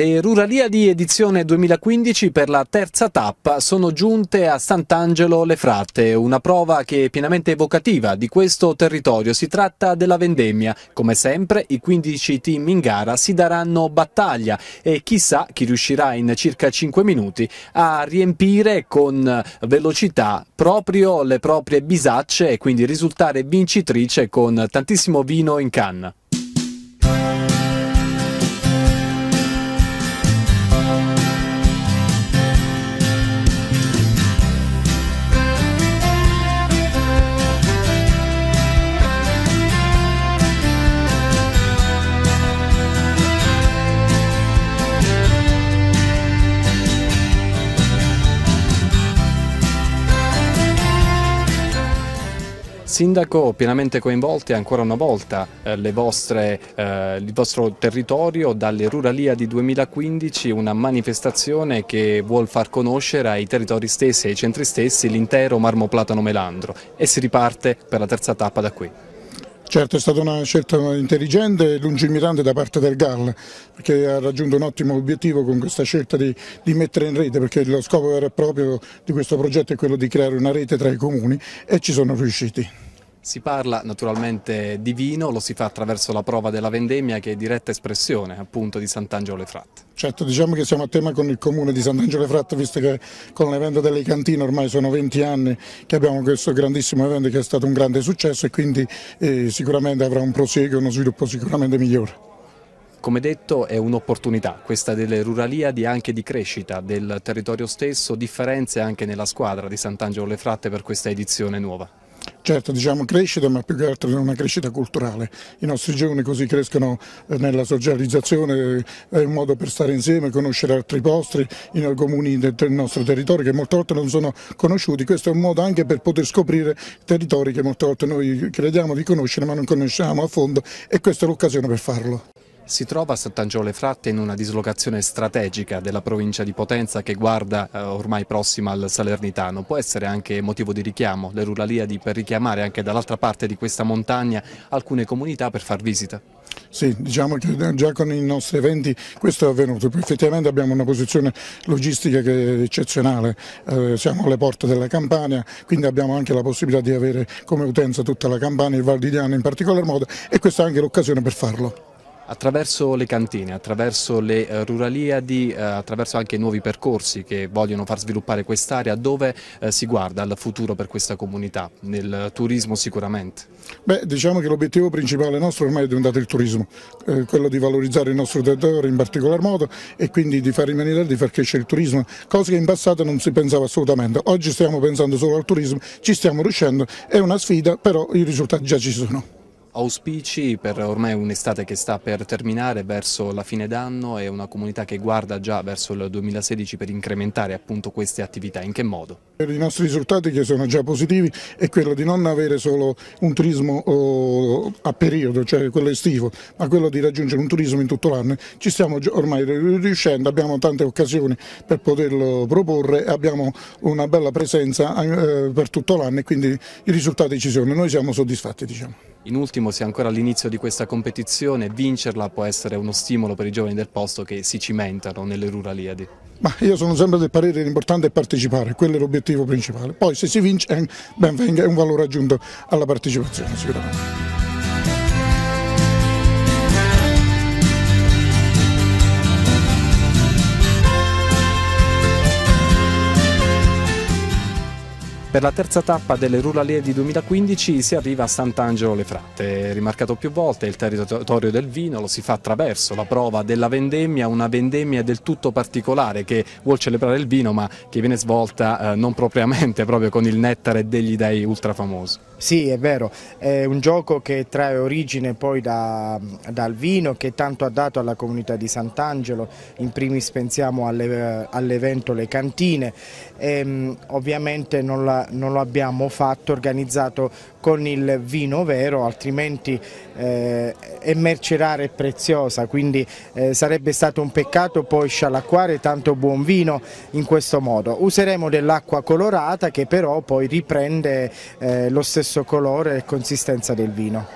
Le ruralia di edizione 2015 per la terza tappa sono giunte a Sant'Angelo Le Fratte, una prova che è pienamente evocativa di questo territorio. Si tratta della vendemmia. Come sempre i 15 team in gara si daranno battaglia e chissà chi riuscirà in circa 5 minuti a riempire con velocità proprio le proprie bisacce e quindi risultare vincitrice con tantissimo vino in canna. Sindaco, pienamente coinvolte ancora una volta eh, vostre, eh, il vostro territorio dalle Ruralia di 2015, una manifestazione che vuol far conoscere ai territori stessi e ai centri stessi l'intero Marmo Platano Melandro e si riparte per la terza tappa da qui. Certo, è stata una scelta intelligente e lungimirante da parte del GAL, perché ha raggiunto un ottimo obiettivo con questa scelta di, di, mettere in rete, perché lo scopo vero e proprio di questo progetto è quello di creare una rete tra i comuni e ci sono riusciti. Si parla naturalmente di vino, lo si fa attraverso la prova della vendemmia che è diretta espressione appunto di Sant'Angelo Le Fratte. Certo, diciamo che siamo a tema con il comune di Sant'Angelo Le Fratte visto che con l'evento delle cantine ormai sono 20 anni che abbiamo questo grandissimo evento che è stato un grande successo e quindi eh, sicuramente avrà un prosieguo e uno sviluppo sicuramente migliore. Come detto è un'opportunità questa delle ruralia di anche di crescita del territorio stesso, differenze anche nella squadra di Sant'Angelo Le Fratte per questa edizione nuova. Certo, diciamo crescita, ma più che altro una crescita culturale. I nostri giovani così crescono eh, nella socializzazione, eh, è un modo per stare insieme, conoscere altri posti in comuni del nostro territorio che molte volte non sono conosciuti. Questo è un modo anche per poter scoprire territori che molte volte noi crediamo di conoscere ma non conosciamo a fondo e questa è l'occasione per farlo. Si trova a Sant'Angiole Fratte in una dislocazione strategica della provincia di Potenza che guarda eh, ormai prossima al Salernitano. Può essere anche motivo di richiamo, le ruraliadi per richiamare anche dall'altra parte di questa montagna alcune comunità per far visita? Sì, diciamo che già con i nostri eventi questo è avvenuto, effettivamente abbiamo una posizione logistica che è eccezionale, eh, siamo alle porte della Campania, quindi abbiamo anche la possibilità di avere come utenza tutta la Campania, il Val di Diana in particolar modo e questa è anche l'occasione per farlo attraverso le cantine, attraverso le eh, ruraliadi, eh, attraverso anche nuovi percorsi che vogliono far sviluppare quest'area, dove eh, si guarda al futuro per questa comunità, nel turismo sicuramente? Beh, diciamo che l'obiettivo principale nostro ormai è diventato il turismo, quello di valorizzare il nostro territorio in particolar modo e quindi di far rimanere, di far crescere il turismo, cosa che in passato non si pensava assolutamente. Oggi stiamo pensando solo al turismo, ci stiamo riuscendo, è una sfida, però i risultati già ci sono auspici per ormai un'estate che sta per terminare verso la fine d'anno e una comunità che guarda già verso il 2016 per incrementare appunto queste attività? In che modo? Per i nostri risultati che sono già positivi è quello di non avere solo un turismo oh, a periodo, cioè quello estivo, ma quello di raggiungere un turismo in tutto l'anno. Ci stiamo ormai riuscendo, abbiamo tante occasioni per poterlo proporre, e abbiamo una bella presenza eh, per tutto l'anno e quindi i risultati ci sono, noi siamo soddisfatti diciamo. In ultimo, se ancora all'inizio di questa competizione vincerla può essere uno stimolo per i giovani del posto che si cimentano nelle ruraliadi. Ma io sono sempre del parere che l'importante è partecipare, quello è l'obiettivo principale. Poi se si vince eh, ben venga, è un valore aggiunto alla partecipazione sicuramente. Per la terza tappa delle Ruralier di 2015 si arriva a Sant'Angelo le Fratte, rimarcato più volte il territorio del vino, lo si fa attraverso la prova della vendemmia, una vendemmia del tutto particolare che vuol celebrare il vino ma che viene svolta eh, non propriamente proprio con il nettare degli dei ultrafamosi. Sì è vero, è un gioco che trae origine poi da, dal vino che tanto ha dato alla comunità di Sant'Angelo, in primis pensiamo eh, all'evento Le Cantine, e, ehm, ovviamente non la non lo abbiamo fatto organizzato con il vino vero, altrimenti eh, è merce rara e preziosa, quindi eh, sarebbe stato un peccato poi scialacquare tanto buon vino in questo modo. Useremo dell'acqua colorata che però poi riprende eh, lo stesso colore e consistenza del vino.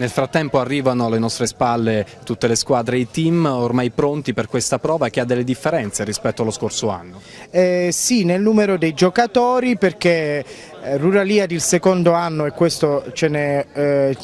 Nel frattempo arrivano alle nostre spalle tutte le squadre e i team ormai pronti per questa prova che ha delle differenze rispetto allo scorso anno. Eh, sì, nel numero dei giocatori perché eh, Ruralia il secondo anno e questo ce ne, eh,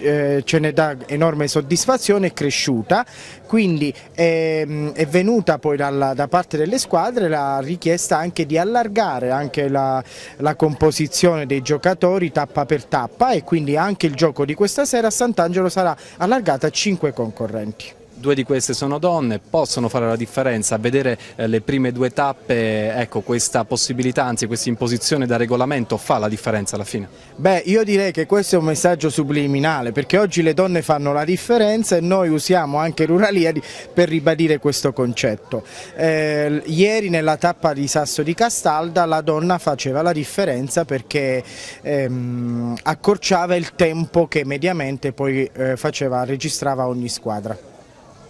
eh, ce ne dà enorme soddisfazione, è cresciuta, quindi è, ehm, è venuta poi dalla, da parte delle squadre la richiesta anche di allargare anche la, la, composizione dei giocatori tappa per tappa e quindi anche il gioco di questa sera a Sant'Angelo sarà allargato a 5 concorrenti due di queste sono donne, possono fare la differenza, vedere eh, le prime due tappe, ecco questa possibilità, anzi questa imposizione da regolamento fa la differenza alla fine? Beh io direi che questo è un messaggio subliminale perché oggi le donne fanno la differenza e noi usiamo anche Ruralieri per ribadire questo concetto. Eh, ieri nella tappa di Sasso di Castalda la donna faceva la differenza perché ehm, accorciava il tempo che mediamente poi eh, faceva, registrava ogni squadra.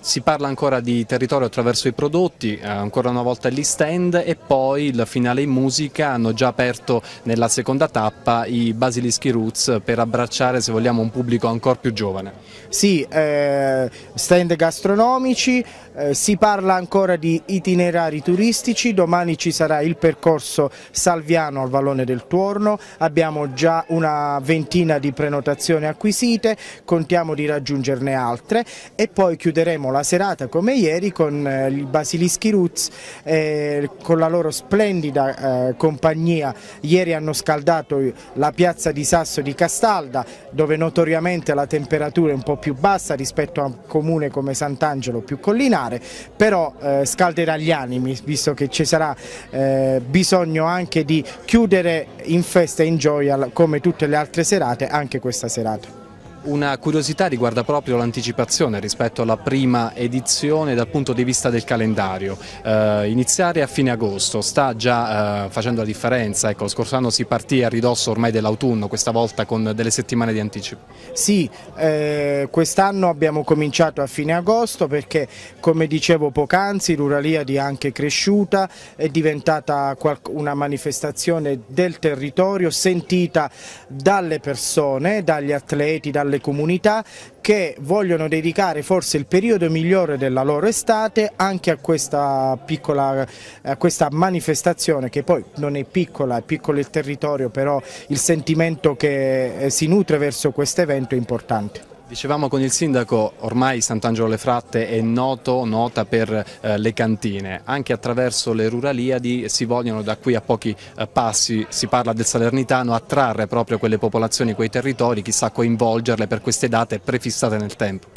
Si parla ancora di territorio attraverso i prodotti, eh, ancora una volta gli stand e poi il finale in musica hanno già aperto nella seconda tappa i Basilischi Roots per abbracciare se vogliamo un pubblico ancora più giovane. Sì, eh, stand gastronomici, eh, si parla ancora di itinerari turistici, domani ci sarà il percorso Salviano al Vallone del Tuorno, abbiamo già una ventina di prenotazioni acquisite, contiamo di raggiungerne altre e poi chiuderemo la serata come ieri con eh, il Basilischi Roots, eh, con la loro splendida eh, compagnia, ieri hanno scaldato la piazza di Sasso di Castalda dove notoriamente la temperatura è un po' più bassa rispetto a un comune come Sant'Angelo più collinare fare, però eh, scalderà gli animi visto che ci sarà eh, bisogno anche di chiudere in festa e in gioia come tutte le altre serate anche questa serata una curiosità riguarda proprio l'anticipazione rispetto alla prima edizione dal punto di vista del calendario. Eh, iniziare a fine agosto sta già eh, facendo la differenza, ecco, lo scorso anno si partì a ridosso ormai dell'autunno, questa volta con delle settimane di anticipo. Sì, eh, quest'anno abbiamo cominciato a fine agosto perché come dicevo poc'anzi Ruraliadi è anche cresciuta, è diventata una manifestazione del territorio sentita dalle persone, dagli atleti, dalle alle comunità che vogliono dedicare forse il periodo migliore della loro estate anche a questa piccola a questa manifestazione che poi non è piccola, è piccolo il territorio, però il sentimento che eh, si nutre verso questo evento è importante. Dicevamo con il sindaco, ormai Sant'Angelo Le Fratte è noto, nota per eh, le cantine, anche attraverso le ruraliadi si vogliono da qui a pochi eh, passi, si parla del Salernitano, attrarre proprio quelle popolazioni, quei territori, chissà coinvolgerle per queste date prefissate nel tempo.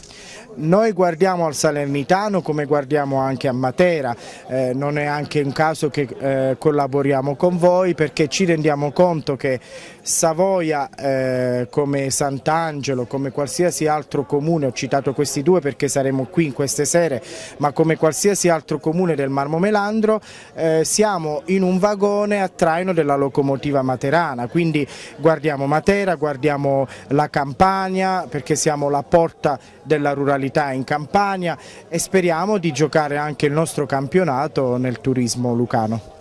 Noi guardiamo al Salernitano come guardiamo anche a Matera, eh, non è anche un caso che eh, collaboriamo con voi perché ci rendiamo conto che Savoia eh, come Sant'Angelo, come qualsiasi altro comune, ho citato questi due perché saremo qui in queste sere, ma come qualsiasi altro comune del Marmo Melandro eh, siamo in un vagone a traino della locomotiva materana, quindi guardiamo Matera, guardiamo la Campania perché siamo la porta della ruralità in Campania e speriamo di giocare anche il nostro campionato nel turismo lucano.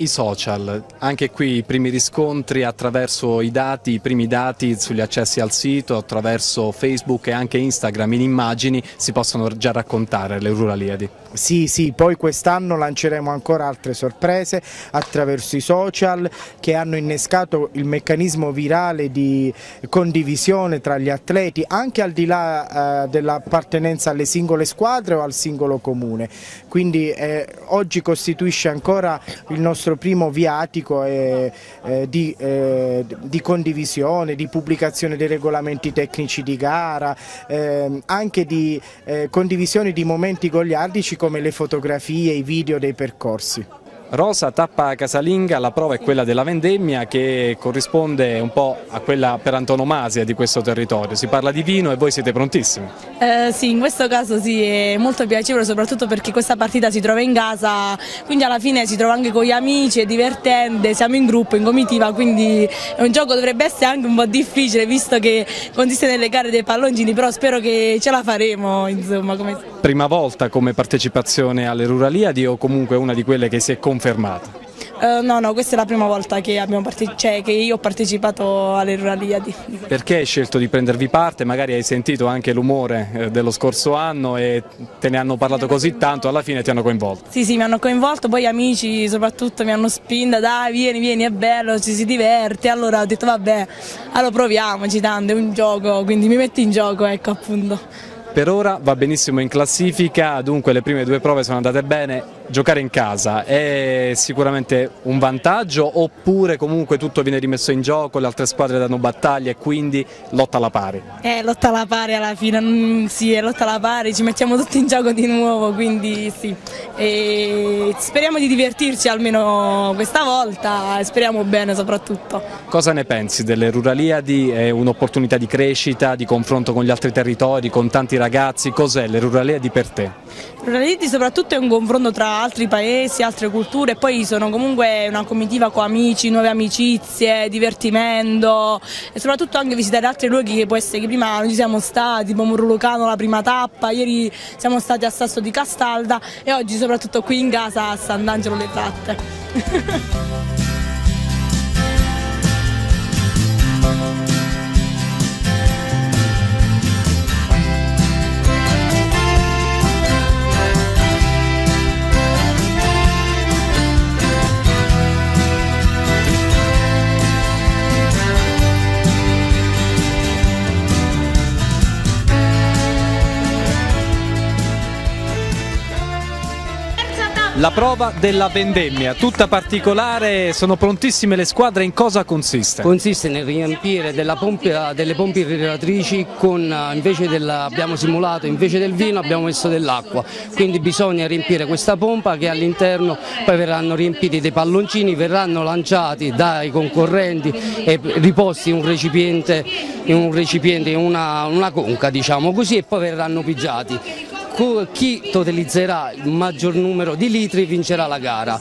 I social, anche qui i primi riscontri attraverso i dati, i primi dati sugli accessi al sito, attraverso Facebook e anche Instagram in immagini si possono già raccontare le ruraliadi. Sì, sì, poi quest'anno lanceremo ancora altre sorprese attraverso i social che hanno innescato il meccanismo virale di condivisione tra gli atleti anche al di là eh, dell'appartenenza alle singole squadre o al singolo comune. Quindi eh, oggi costituisce ancora il nostro nostro primo viatico eh, eh, di, eh, di, condivisione, di pubblicazione dei regolamenti tecnici di gara, ehm, anche di eh, condivisione di momenti goliardici come le fotografie, i video dei percorsi. Rosa, tappa casalinga, la prova è quella della vendemmia che corrisponde un po' a quella per antonomasia di questo territorio. Si parla di vino e voi siete prontissimi? Eh, sì, in questo caso sì, è molto piacevole soprattutto perché questa partita si trova in casa, quindi alla fine si trova anche con gli amici, è divertente, siamo in gruppo, in comitiva, quindi è un gioco dovrebbe essere anche un po' difficile visto che consiste nelle gare dei palloncini, però spero che ce la faremo. Insomma, come... Prima volta come partecipazione alle Ruraliadi o comunque una di quelle che si è confermata? confermata. Uh, eh, no, no, questa è la prima volta che, cioè, che io ho partecipato alle Ruraliadi. Perché hai scelto di prendervi parte? Magari hai sentito anche l'umore eh, dello scorso anno e te ne hanno parlato così tanto, alla fine ti hanno coinvolto. Sì, sì, mi hanno coinvolto, poi gli amici soprattutto mi hanno spinta, dai vieni, vieni, è bello, ci si diverte, allora ho detto vabbè, allora proviamoci tanto, è un gioco, quindi mi metti in gioco, ecco appunto. Per ora va benissimo in classifica, dunque le prime due prove sono andate bene, giocare in casa è sicuramente un vantaggio oppure comunque tutto viene rimesso in gioco, le altre squadre danno battaglia e quindi lotta alla pari? Eh, lotta alla pari alla fine, mm, sì, è lotta alla pari, ci mettiamo tutti in gioco di nuovo, quindi sì. E speriamo di divertirci almeno questa volta, speriamo bene soprattutto. Cosa ne pensi delle Ruraliadi? È un'opportunità di crescita, di confronto con gli altri territori, con tanti ragazzi? Cos'è le Ruraliadi per te? Ruraliadi soprattutto è un confronto tra altri paesi, altre culture e poi sono comunque una comitiva con amici, nuove amicizie, divertimento e soprattutto anche visitare altri luoghi che può essere che prima non ci siamo stati, tipo Murulucano la prima tappa, ieri siamo stati a Sasso di Castalda e oggi soprattutto qui in casa a Sant'Angelo le Zatte. La prova della vendemmia, tutta particolare, sono prontissime le squadre, in cosa consiste? Consiste nel riempire pompa, delle pompe irrigatrici con, eh, invece del, abbiamo simulato, invece del vino abbiamo messo dell'acqua, quindi bisogna riempire questa pompa che all'interno poi verranno riempiti dei palloncini, verranno lanciati dai concorrenti e riposti in un recipiente, in un recipiente, una, una conca diciamo così e poi verranno pigiati chi totalizzerà il maggior numero di litri vincerà la gara.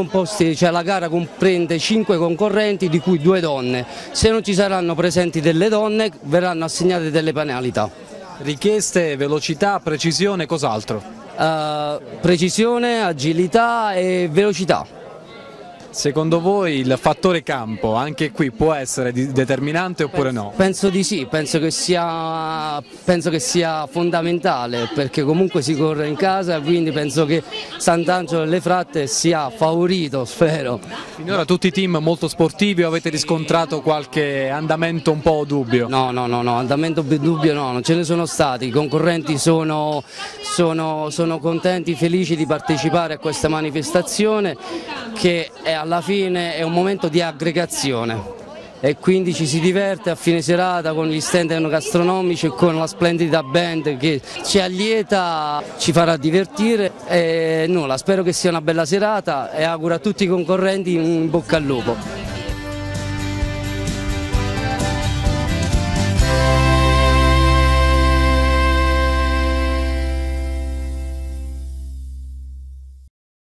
Composti, cioè la gara comprende 5 concorrenti di cui 2 donne. Se non ci saranno presenti delle donne verranno assegnate delle penalità. Richieste, velocità, precisione, cos'altro? Uh, precisione, agilità e velocità. Secondo voi il fattore campo anche qui può essere determinante oppure no? Penso di sì, penso che, sia, penso che sia fondamentale perché comunque si corre in casa e quindi penso che Sant'Angelo e le Fratte sia favorito, spero. Finora tutti i team molto sportivi o avete riscontrato qualche andamento un po' dubbio? No, no, no, no andamento dubbio no, non ce ne sono stati, i concorrenti sono, sono, sono contenti, felici di partecipare a questa manifestazione che è alla fine è un momento di aggregazione e quindi ci si diverte a fine serata con gli stand enogastronomici e con la splendida band che ci allieta, ci farà divertire e nulla, spero che sia una bella serata e auguro a tutti i concorrenti un bocca al lupo.